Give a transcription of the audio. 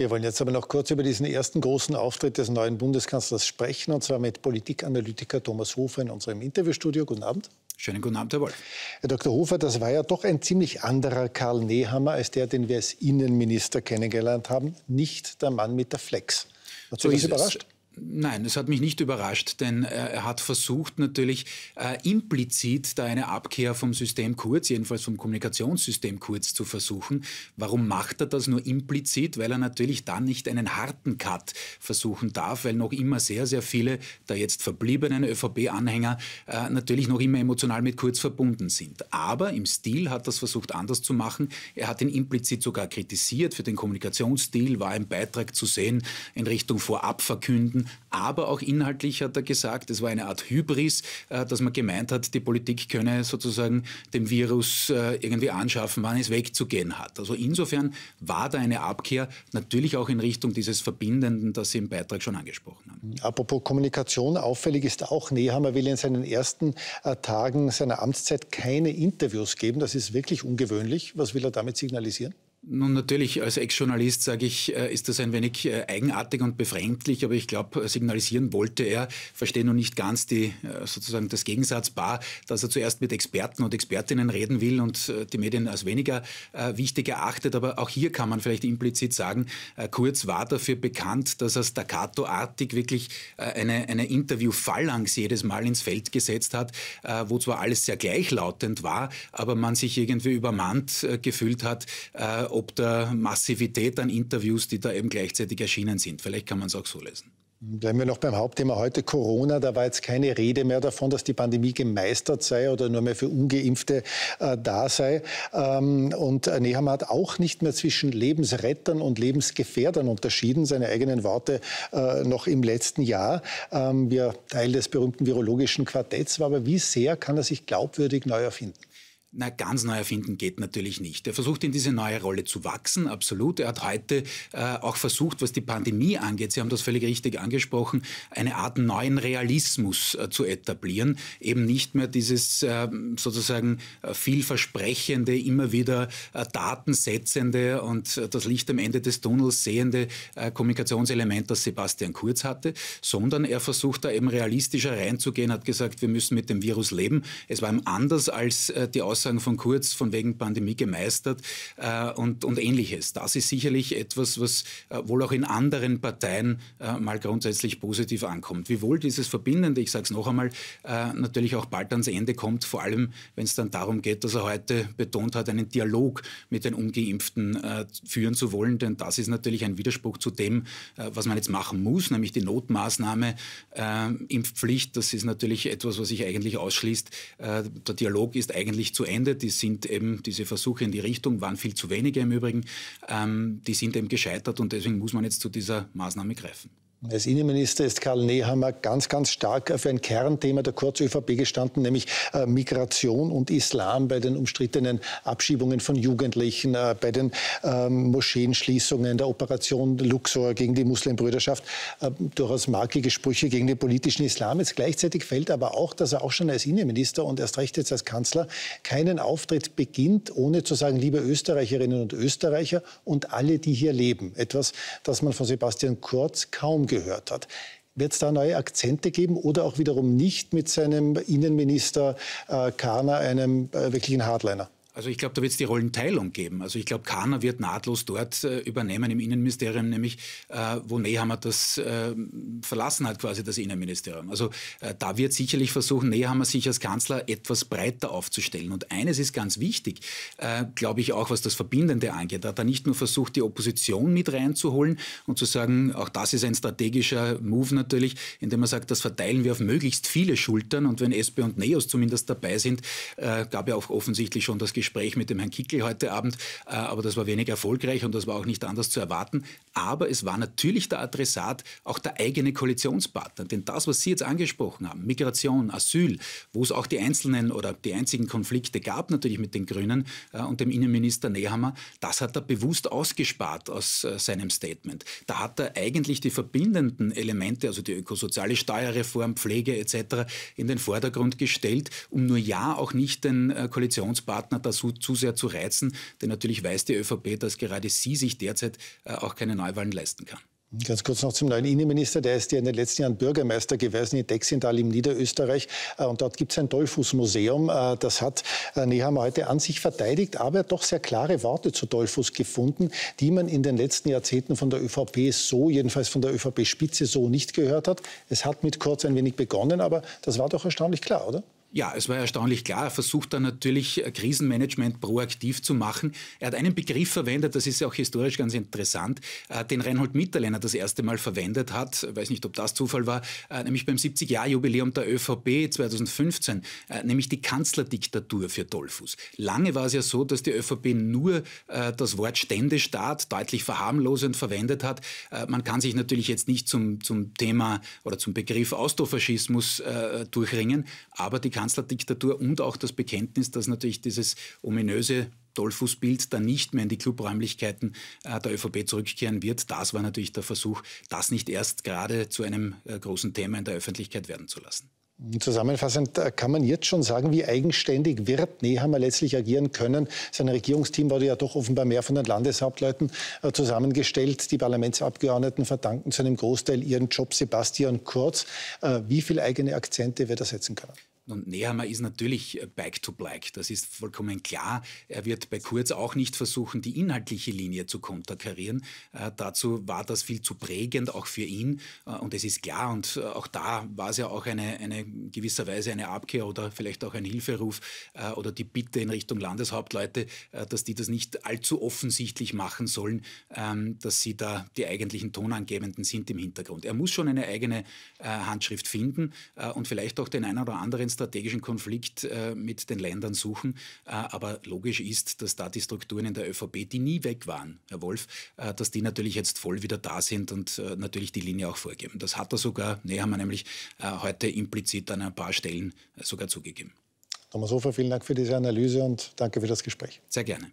Wir wollen jetzt aber noch kurz über diesen ersten großen Auftritt des neuen Bundeskanzlers sprechen, und zwar mit Politikanalytiker Thomas Hofer in unserem Interviewstudio. Guten Abend. Schönen guten Abend, Herr Wolf. Herr Dr. Hofer, das war ja doch ein ziemlich anderer Karl Nehammer als der, den wir als Innenminister kennengelernt haben. Nicht der Mann mit der Flex. Hat Sie so das überrascht? Es. Nein, es hat mich nicht überrascht, denn äh, er hat versucht natürlich äh, implizit da eine Abkehr vom System Kurz, jedenfalls vom Kommunikationssystem Kurz zu versuchen. Warum macht er das nur implizit? Weil er natürlich dann nicht einen harten Cut versuchen darf, weil noch immer sehr, sehr viele der jetzt verbliebenen ÖVP-Anhänger äh, natürlich noch immer emotional mit Kurz verbunden sind. Aber im Stil hat er es versucht anders zu machen. Er hat ihn implizit sogar kritisiert. Für den Kommunikationsstil war ein Beitrag zu sehen in Richtung Vorabverkünden Möglichkeiten, aber auch inhaltlich hat er gesagt, es war eine Art Hybris, äh, dass man gemeint hat, die Politik könne sozusagen dem Virus äh, irgendwie anschaffen, wann es wegzugehen hat. Also insofern war da eine Abkehr, natürlich auch in Richtung dieses Verbindenden, das Sie im Beitrag schon angesprochen haben. Apropos Kommunikation, auffällig ist auch, Nehammer will in seinen ersten äh, Tagen seiner Amtszeit keine Interviews geben. Das ist wirklich ungewöhnlich. Was will er damit signalisieren? Nun natürlich, als Ex-Journalist sage ich, äh, ist das ein wenig äh, eigenartig und befremdlich, aber ich glaube, äh, signalisieren wollte er, verstehe nur nicht ganz die, sozusagen das Gegensatzpaar, dass er zuerst mit Experten und Expertinnen reden will und die Medien als weniger wichtig erachtet. Aber auch hier kann man vielleicht implizit sagen, Kurz war dafür bekannt, dass er staccato-artig wirklich eine, eine Interview-Phalanx jedes Mal ins Feld gesetzt hat, wo zwar alles sehr gleichlautend war, aber man sich irgendwie übermannt gefühlt hat, ob der Massivität an Interviews, die da eben gleichzeitig erschienen sind. Vielleicht kann man es auch so lesen. Bleiben wir noch beim Hauptthema heute, Corona. Da war jetzt keine Rede mehr davon, dass die Pandemie gemeistert sei oder nur mehr für Ungeimpfte äh, da sei. Ähm, und Neham hat auch nicht mehr zwischen Lebensrettern und Lebensgefährdern unterschieden, seine eigenen Worte äh, noch im letzten Jahr. Ähm, wir Teil des berühmten virologischen Quartetts war, aber wie sehr kann er sich glaubwürdig neu erfinden? Na, ganz neu erfinden geht natürlich nicht. Er versucht in diese neue Rolle zu wachsen, absolut. Er hat heute äh, auch versucht, was die Pandemie angeht, Sie haben das völlig richtig angesprochen, eine Art neuen Realismus äh, zu etablieren. Eben nicht mehr dieses ähm, äh, sozusagen vielversprechende, immer wieder äh, datensetzende und äh, das Licht am Ende des Tunnels sehende äh, Kommunikationselement, das Sebastian Kurz hatte, sondern er versucht da eben realistischer reinzugehen, hat gesagt, wir müssen mit dem Virus leben. Es war ihm anders als die Aussage Aussagen von Kurz von wegen Pandemie gemeistert äh, und, und ähnliches. Das ist sicherlich etwas, was äh, wohl auch in anderen Parteien äh, mal grundsätzlich positiv ankommt. Wiewohl dieses Verbindende, ich sage es noch einmal, äh, natürlich auch bald ans Ende kommt, vor allem wenn es dann darum geht, dass er heute betont hat, einen Dialog mit den ungeimpften äh, führen zu wollen. Denn das ist natürlich ein Widerspruch zu dem, äh, was man jetzt machen muss, nämlich die Notmaßnahme Impfpflicht. Das ist natürlich etwas, was sich eigentlich ausschließt. der Dialog ist eigentlich zu Ende. Die sind eben, diese Versuche in die Richtung waren viel zu wenige im Übrigen. Ähm, die sind eben gescheitert und deswegen muss man jetzt zu dieser Maßnahme greifen. Als Innenminister ist Karl Nehammer ganz, ganz stark für ein Kernthema der Kurz-ÖVP gestanden, nämlich äh, Migration und Islam bei den umstrittenen Abschiebungen von Jugendlichen, äh, bei den ähm, Moscheenschließungen, der Operation Luxor gegen die Muslimbrüderschaft. Äh, durchaus markige Sprüche gegen den politischen Islam. Jetzt gleichzeitig fällt aber auch, dass er auch schon als Innenminister und erst recht jetzt als Kanzler keinen Auftritt beginnt, ohne zu sagen, liebe Österreicherinnen und Österreicher und alle, die hier leben. Etwas, das man von Sebastian Kurz kaum gehört hat. Wird es da neue Akzente geben oder auch wiederum nicht mit seinem Innenminister äh, Kahner, einem äh, wirklichen Hardliner? Also ich glaube, da wird es die Rollenteilung geben. Also ich glaube, Kana wird nahtlos dort äh, übernehmen im Innenministerium, nämlich äh, wo Nehammer das äh, verlassen hat, quasi das Innenministerium. Also äh, da wird sicherlich versuchen, Nehammer sich als Kanzler etwas breiter aufzustellen. Und eines ist ganz wichtig, äh, glaube ich auch, was das Verbindende angeht. Er Hat da nicht nur versucht, die Opposition mit reinzuholen und zu sagen, auch das ist ein strategischer Move natürlich, indem er sagt, das verteilen wir auf möglichst viele Schultern. Und wenn SP und NEOS zumindest dabei sind, äh, gab ja auch offensichtlich schon das Gespräch Gespräch mit dem Herrn Kickel heute Abend, äh, aber das war wenig erfolgreich und das war auch nicht anders zu erwarten. Aber es war natürlich der Adressat auch der eigene Koalitionspartner. Denn das, was Sie jetzt angesprochen haben, Migration, Asyl, wo es auch die einzelnen oder die einzigen Konflikte gab, natürlich mit den Grünen äh, und dem Innenminister Nehammer, das hat er bewusst ausgespart aus äh, seinem Statement. Da hat er eigentlich die verbindenden Elemente, also die ökosoziale Steuerreform, Pflege etc., in den Vordergrund gestellt, um nur ja auch nicht den Koalitionspartner Europa zu, zu sehr zu reizen, denn natürlich weiß die ÖVP, dass gerade sie sich derzeit äh, auch keine Neuwahlen leisten kann. Ganz kurz noch zum neuen Innenminister. Der ist ja in den letzten Jahren Bürgermeister gewesen in Dexenthal im Niederösterreich. Äh, und dort gibt es ein Dollfuß-Museum. Äh, das hat Nehammer heute an sich verteidigt, aber doch sehr klare Worte zu Dollfuß gefunden, die man in den letzten Jahrzehnten von der ÖVP so, jedenfalls von der ÖVP-Spitze so nicht gehört hat. Es hat mit Kurz ein wenig begonnen, aber das war doch erstaunlich klar, oder? Ja, es war erstaunlich klar. Er versucht dann natürlich, äh, Krisenmanagement proaktiv zu machen. Er hat einen Begriff verwendet, das ist ja auch historisch ganz interessant, äh, den Reinhold Mitterlehner das erste Mal verwendet hat. Ich weiß nicht, ob das Zufall war, äh, nämlich beim 70-Jahr-Jubiläum der ÖVP 2015, nämlich die Kanzlerdiktatur für Dollfuß. Lange war es ja so, dass die ÖVP nur das Wort Ständestaat deutlich verharmlosend verwendet hat. Man kann sich natürlich jetzt nicht zum, zum Thema oder zum Begriff Austrofaschismus durchringen, aber die Kanzlerdiktatur und auch das Bekenntnis, dass natürlich dieses ominöse Dollfußbild dann nicht mehr in die Clubräumlichkeiten äh, der ÖVP zurückkehren wird. Das war natürlich der Versuch, das nicht erst gerade zu einem äh, großen Thema in der Öffentlichkeit werden zu lassen. Zusammenfassend äh, kann man jetzt schon sagen, wie eigenständig wird Nehammer letztlich agieren können. Sein Regierungsteam wurde ja doch offenbar mehr von den Landeshauptleuten zusammengestellt. Die Parlamentsabgeordneten verdanken zu einem Großteil ihren Job Sebastian Kurz. Wie viele eigene Akzente wird er setzen können? Und Nehammer ist natürlich äh, Back to Black, das ist vollkommen klar. Er wird bei Kurz auch nicht versuchen, die inhaltliche Linie zu konterkarieren. Äh, dazu war das viel zu prägend, auch für ihn. Äh, und es ist klar, und äh, auch da war es ja auch eine, eine gewisser Weise eine Abkehr oder vielleicht auch ein Hilferuf äh, oder die Bitte in Richtung Landeshauptleute, äh, dass die das nicht allzu offensichtlich machen sollen, ähm, dass sie da die eigentlichen Tonangebenden sind im Hintergrund. Er muss schon eine eigene Handschrift finden und vielleicht auch den einen oder anderen strategischen Konflikt äh, mit den Ländern suchen. Äh, aber logisch ist, dass da die Strukturen in der ÖVP, die nie weg waren, Herr Wolf, äh, dass die natürlich jetzt voll wieder da sind und natürlich die Linie auch vorgeben. Das hat er sogar, nee, haben wir nämlich heute implizit an ein paar Stellen sogar zugegeben. Thomas Hofer, vielen Dank für diese Analyse und danke für das Gespräch. Sehr gerne.